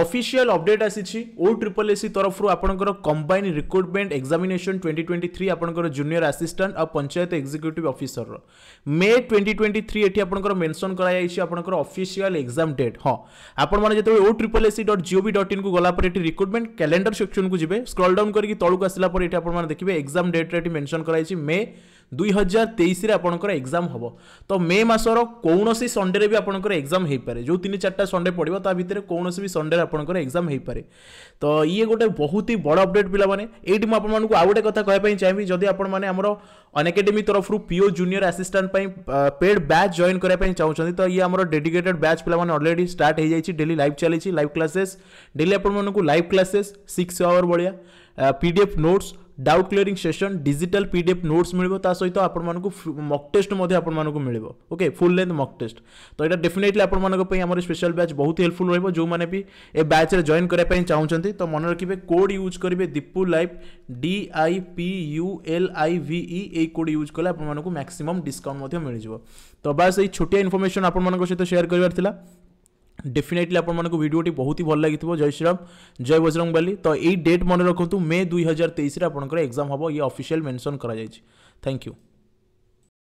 official update ଆସିଛି ଓ triple SC ତରଫରୁ ଆପଣଙ୍କର combine recruitment examination twenty twenty three ଆପଣଙ୍କର ଜୁନିୟର ଆସିଷ୍ଟାଣ୍ଟ ଆଉ ପଞ୍ଚାୟତ ଏକ୍ଜିକ୍ୟୁଟିଭ୍ ଅଫିସରର ମେ ଟ୍ୱେଣ୍ଟି ଟ୍ୱେଣ୍ଟି ଥ୍ରୀ ଏଠି ଆପଣଙ୍କର ମେନସନ୍ କରାଯାଇଛି ଆପଣଙ୍କର ଅଫିସିଆଲ ଏକ୍ଜାମ୍ ଡେଟ୍ ହଁ ଆପଣମାନେ ଯେତେବେଳେ ଓ triple SC dot GOV dot ଇନ୍କୁ ଗଲା ପରେ ଏଠି ରିକ୍ରୁଟମେଣ୍ଟ କ୍ୟାଲେଣ୍ଡର ସେକ୍ସନକୁ ଯିବେ ସ୍କ୍ରଲ୍ ଡାଉନ୍ କରିକି ତଳକୁ ଆସିଲା ପରେ ଏଠି ଆପଣମାନେ ଦେଖିବେ ଏକ୍ଜାମ୍ ଡେଟ୍ରେ ଏଠି ମେନସନ୍ କରାଯାଇଛି ମେ ଦୁଇ ହଜାର ତେଇଶରେ ଆପଣଙ୍କର ଏକ୍ଜାମ୍ ହେବ ତ ମେ ମାସର କୌଣସି ସଣ୍ଡେରେ ବି ଆପଣଙ୍କର ଏକ୍ଜାମ୍ ହେଇପାରେ ଯେଉଁ ତିନି ଚାରିଟା ସଣ୍ଡେ ପଡ଼ିବ ତା ଭିତରେ କୌଣସି ବି ସଣ୍ଡେରେ ଆପଣଙ୍କର ଏକ୍ଜାମ୍ ହୋଇପାରେ ତ ଇଏ ଗୋଟେ ବହୁତ ହି ବଡ଼ ଅପଡ଼େଟ୍ ପିଲାମାନେ ଏଇଠି ମୁଁ ଆପଣମାନଙ୍କୁ ଆଉ ଗୋଟେ କଥା କହିବା ପାଇଁ ଚାହିଁବି ଯଦି ଆପଣମାନେ ଆମର ଅନେକାଡେମୀ ତରଫରୁ ପିଓ ଜୁନିୟର ଆସିଷ୍ଟାଣ୍ଟ ପାଇଁ ପେଡ୍ ବ୍ୟାଚ୍ ଜଏନ୍ କରିବା ପାଇଁ ଚାହୁଁଛନ୍ତି ତ ଇଏ ଆମର ଡେଡିକେଟେଡ୍ ବ୍ୟାଚ୍ ପିଲାମାନେ ଅଲରେଡ଼ି ଷ୍ଟାର୍ଟ ହୋଇଯାଇଛି ଡେଲି ଲାଇଭ୍ ଚାଲିଛି ଲାଇଭ୍ କ୍ଲାସେସ୍ ଡେଲି ଆପଣମାନଙ୍କୁ ଲାଇଭ୍ କ୍ଲାସେସ୍ ସିକ୍ସ ଆୱାର ଭଳିଆ PDF notes doubt clearing session digital P D F notes ମିଳିବ ତା ସହିତ ଆପଣମାନଙ୍କୁ ମକ୍ ଟେଷ୍ଟ ମଧ୍ୟ ଆପଣମାନଙ୍କୁ ମିଳିବ okay full length mock test ତ ଏଇଟା ଡେଫିନେଟଲି ଆପଣମାନଙ୍କ ପାଇଁ ଆମର ସ୍ପେଶାଲ ବ୍ୟାଚ୍ ବହୁତ ହେଲ୍ପଫୁଲ୍ ରହିବ ଯେଉଁମାନେ ବି ଏ ବ୍ୟାଚ୍ରେ ଜଏନ୍ କରିବା ପାଇଁ ଚାହୁଁଛନ୍ତି ତ ମନେ ରଖିବେ କୋଡ଼୍ ୟୁଜ୍ କରିବେ Deepu life D I P U L I V E ଏଇ କୋଡ଼୍ ୟୁଜ୍ କଲେ ଆପଣମାନଙ୍କୁ ମ୍ୟାକ୍ସିମମ୍ ଡିସ୍କାଉଣ୍ଟ ମଧ୍ୟ ମିଳିଯିବ ତ ବାସ୍ ଏଇ ଛୋଟିଆ ଇନଫର୍ମେସନ୍ ଆପଣମାନଙ୍କ ସହିତ ସେୟାର କରିବାର ଥିଲା ଡେଫିନେଟଲି ଆପଣମାନଙ୍କୁ ଭିଡ଼ିଓଟି ବହୁତ ହି ଭଲ ଲାଗିଥିବ ଜୟ ଶ୍ରୀରାମ ଜୟ ବଜରଙ୍ଗ ବାଲି ତ ଏଇ ଡେଟ୍ ମନେ ରଖନ୍ତୁ ମେ ଦୁଇ ହଜାର ତେଇଶରେ ଆପଣଙ୍କର ଏକ୍ଜାମ୍ ହେବ ଇଏ ଅଫିସିଆଲ ମେନସନ୍ କରାଯାଇଛି ଥ୍ୟାଙ୍କ ୟୁ